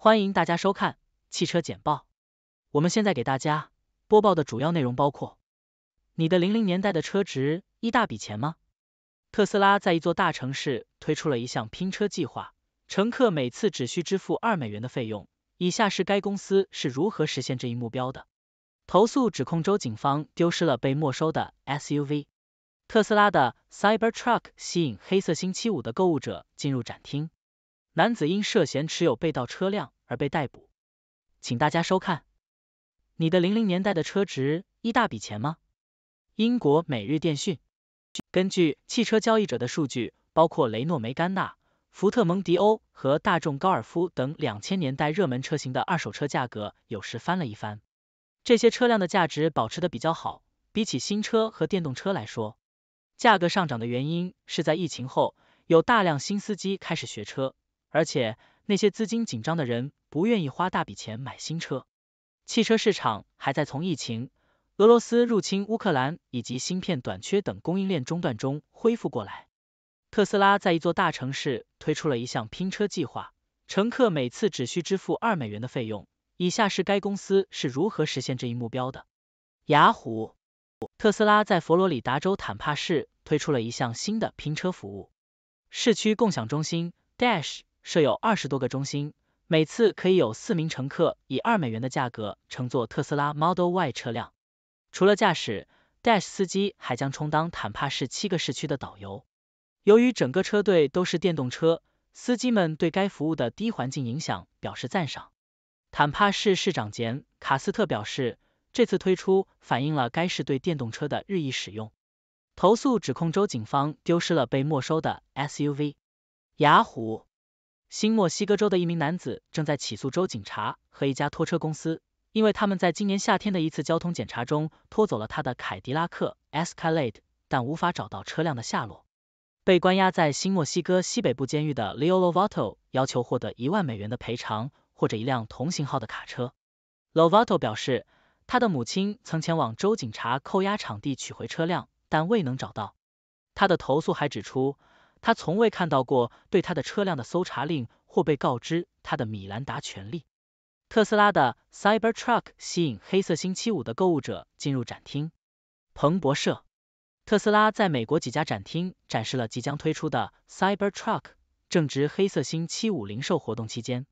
欢迎大家收看汽车简报。我们现在给大家播报的主要内容包括：你的零零年代的车值一大笔钱吗？特斯拉在一座大城市推出了一项拼车计划，乘客每次只需支付二美元的费用。以下是该公司是如何实现这一目标的。投诉指控州警方丢失了被没收的 SUV。特斯拉的 Cyber Truck 吸引黑色星期五的购物者进入展厅。男子因涉嫌持有被盗车辆而被逮捕，请大家收看。你的零零年代的车值一大笔钱吗？英国每日电讯根据汽车交易者的数据，包括雷诺梅甘娜、福特蒙迪欧和大众高尔夫等两千年代热门车型的二手车价格有时翻了一番。这些车辆的价值保持的比较好，比起新车和电动车来说，价格上涨的原因是在疫情后有大量新司机开始学车。而且那些资金紧张的人不愿意花大笔钱买新车，汽车市场还在从疫情、俄罗斯入侵乌克兰以及芯片短缺等供应链中断中恢复过来。特斯拉在一座大城市推出了一项拼车计划，乘客每次只需支付二美元的费用。以下是该公司是如何实现这一目标的。雅虎，特斯拉在佛罗里达州坦帕市推出了一项新的拼车服务，市区共享中心 Dash。设有二十多个中心，每次可以有四名乘客以二美元的价格乘坐特斯拉 Model Y 车辆。除了驾驶，Dash 司机还将充当坦帕市七个市区的导游。由于整个车队都是电动车，司机们对该服务的低环境影响表示赞赏。坦帕市市长简·卡斯特表示，这次推出反映了该市对电动车的日益使用。投诉指控州警方丢失了被没收的 SUV。雅虎。新墨西哥州的一名男子正在起诉州警察和一家拖车公司，因为他们在今年夏天的一次交通检查中拖走了他的凯迪拉克 Escalade，但无法找到车辆的下落。被关押在新墨西哥西北部监狱的 Leolo v a t o 要求获得一万美元的赔偿或者一辆同型号的卡车。l o a t o 表示，他的母亲曾前往州警察扣押场地取回车辆，但未能找到。他的投诉还指出。他从未看到过对他的车辆的搜查令或被告知他的米兰达权利。特斯拉的 Cyber Truck 吸引黑色星期五的购物者进入展厅。彭博社，特斯拉在美国几家展厅展示了即将推出的 Cyber Truck，正值黑色星期五零售活动期间，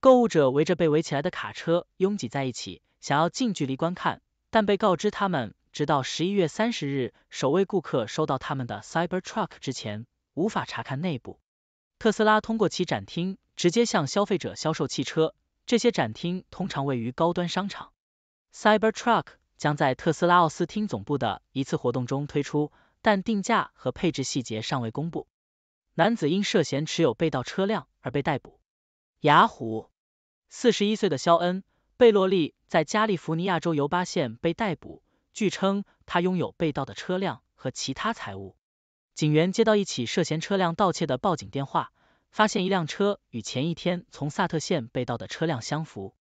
购物者围着被围起来的卡车拥挤在一起，想要近距离观看，但被告知他们直到十一月三十日首位顾客收到他们的 Cyber Truck 之前。无法查看内部。特斯拉通过其展厅直接向消费者销售汽车，这些展厅通常位于高端商场。Cybertruck 将在特斯拉奥斯汀总部的一次活动中推出，但定价和配置细节尚未公布。男子因涉嫌持有被盗车辆而被逮捕。雅虎，四十一岁的肖恩·贝洛利在加利福尼亚州尤巴县被逮捕，据称他拥有被盗的车辆和其他财物。警员接到一起涉嫌车辆盗窃的报警电话，发现一辆车与前一天从萨特县被盗的车辆相符。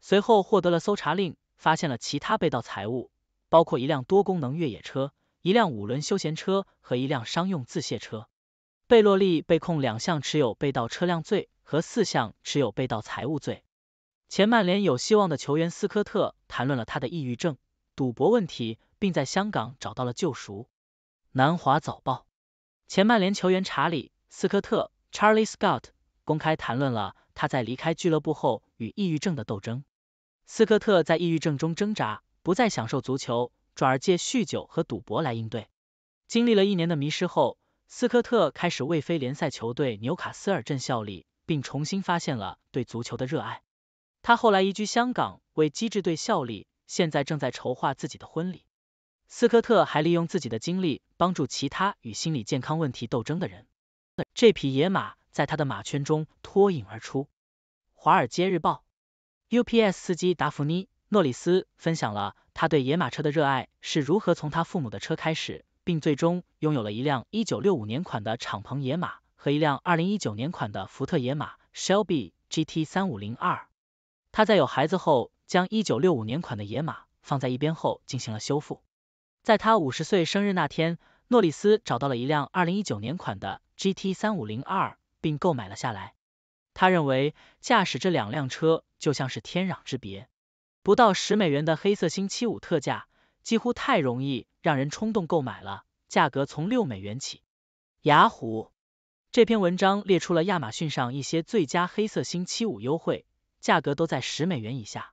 随后获得了搜查令，发现了其他被盗财物，包括一辆多功能越野车、一辆五轮休闲车和一辆商用自卸车。贝洛利被控两项持有被盗车辆罪和四项持有被盗财物罪。前曼联有希望的球员斯科特谈论了他的抑郁症、赌博问题，并在香港找到了救赎。南华早报。前曼联球员查理·斯科特 （Charlie Scott） 公开谈论了他在离开俱乐部后与抑郁症的斗争。斯科特在抑郁症中挣扎，不再享受足球，转而借酗酒和赌博来应对。经历了一年的迷失后，斯科特开始为非联赛球队纽卡斯尔镇效力，并重新发现了对足球的热爱。他后来移居香港为基智队效力，现在正在筹划自己的婚礼。斯科特还利用自己的经历帮助其他与心理健康问题斗争的人。这匹野马在他的马圈中脱颖而出。《华尔街日报》UPS 司机达芙妮·诺里斯分享了他对野马车的热爱是如何从他父母的车开始，并最终拥有了一辆一九六五年款的敞篷野马和一辆二零一九年款的福特野马 Shelby GT 三五零二。他在有孩子后将一九六五年款的野马放在一边后进行了修复。在他五十岁生日那天，诺里斯找到了一辆二零一九年款的 GT 三五零 R，并购买了下来。他认为驾驶这两辆车就像是天壤之别。不到十美元的黑色星期五特价，几乎太容易让人冲动购买了。价格从六美元起。雅虎这篇文章列出了亚马逊上一些最佳黑色星期五优惠，价格都在十美元以下。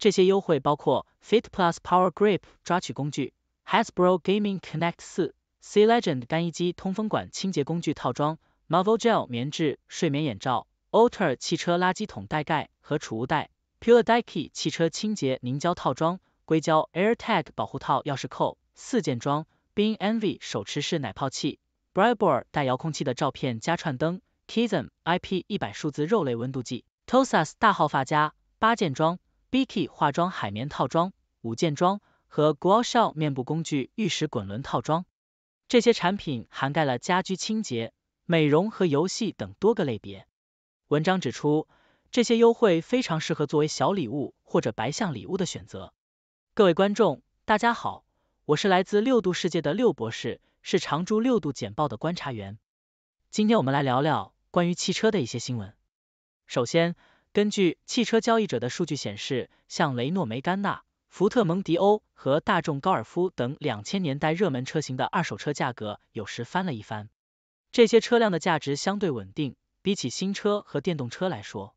这些优惠包括 Fit Plus Power Grip 抓取工具。Hasbro Gaming Connect 四 Sea Legend 干衣机通风管清洁工具套装，Marvel Gel 棉质睡眠眼罩，Alter 汽车垃圾桶带盖和储物袋，Pure d i k e 汽车清洁凝胶套装，硅胶 Air Tag 保护套钥匙扣四件装 b e n v y 手持式奶泡器 b r i b o r 带遥控器的照片加串灯，Kizen IP 一百数字肉类温度计，Tosas 大号发夹八件装 b i k i 化妆海绵套装五件装。和 g l o s h e l l 面部工具玉石滚轮套装，这些产品涵盖了家居清洁、美容和游戏等多个类别。文章指出，这些优惠非常适合作为小礼物或者白象礼物的选择。各位观众，大家好，我是来自六度世界的六博士，是常驻六度简报的观察员。今天我们来聊聊关于汽车的一些新闻。首先，根据汽车交易者的数据显示，像雷诺梅甘娜。福特蒙迪欧和大众高尔夫等两千年代热门车型的二手车价格有时翻了一番，这些车辆的价值相对稳定。比起新车和电动车来说，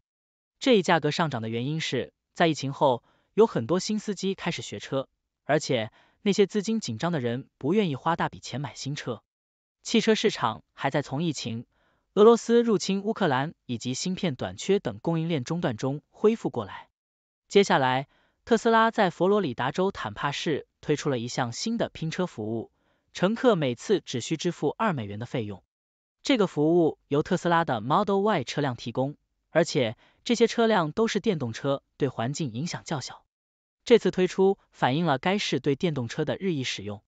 这一价格上涨的原因是，在疫情后，有很多新司机开始学车，而且那些资金紧张的人不愿意花大笔钱买新车。汽车市场还在从疫情、俄罗斯入侵乌克兰以及芯片短缺等供应链中断中恢复过来。接下来。特斯拉在佛罗里达州坦帕市推出了一项新的拼车服务，乘客每次只需支付二美元的费用。这个服务由特斯拉的 Model Y 车辆提供，而且这些车辆都是电动车，对环境影响较小。这次推出反映了该市对电动车的日益使用。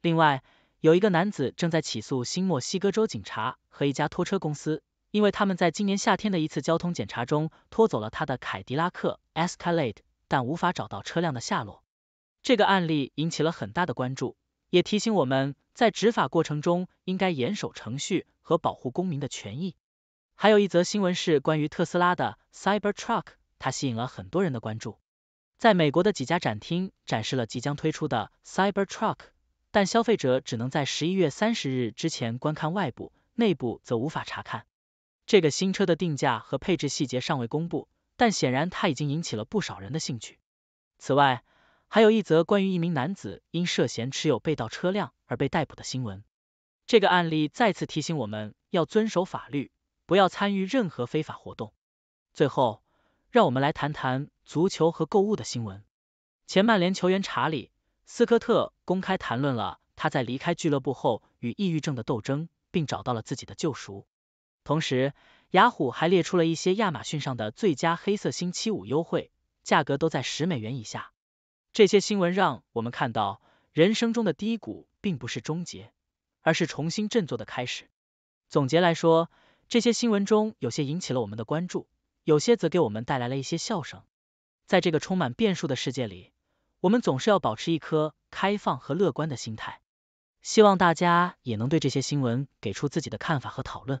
另外，有一个男子正在起诉新墨西哥州警察和一家拖车公司，因为他们在今年夏天的一次交通检查中拖走了他的凯迪拉克 Escalade。但无法找到车辆的下落，这个案例引起了很大的关注，也提醒我们在执法过程中应该严守程序和保护公民的权益。还有一则新闻是关于特斯拉的 Cyber Truck，它吸引了很多人的关注。在美国的几家展厅展示了即将推出的 Cyber Truck，但消费者只能在十一月三十日之前观看外部，内部则无法查看。这个新车的定价和配置细节尚未公布。但显然他已经引起了不少人的兴趣。此外，还有一则关于一名男子因涉嫌持有被盗车辆而被逮捕的新闻。这个案例再次提醒我们要遵守法律，不要参与任何非法活动。最后，让我们来谈谈足球和购物的新闻。前曼联球员查理·斯科特公开谈论了他在离开俱乐部后与抑郁症的斗争，并找到了自己的救赎。同时，雅虎还列出了一些亚马逊上的最佳黑色星期五优惠，价格都在十美元以下。这些新闻让我们看到，人生中的低谷并不是终结，而是重新振作的开始。总结来说，这些新闻中有些引起了我们的关注，有些则给我们带来了一些笑声。在这个充满变数的世界里，我们总是要保持一颗开放和乐观的心态。希望大家也能对这些新闻给出自己的看法和讨论。